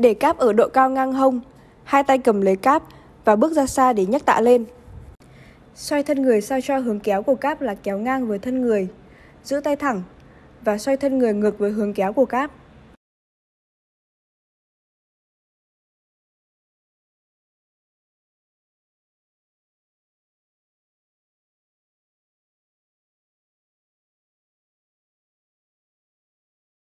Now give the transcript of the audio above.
để cáp ở độ cao ngang hông, hai tay cầm lấy cáp và bước ra xa để nhấc tạ lên. Xoay thân người sao cho hướng kéo của cáp là kéo ngang với thân người, giữ tay thẳng và xoay thân người ngược với hướng kéo của cáp.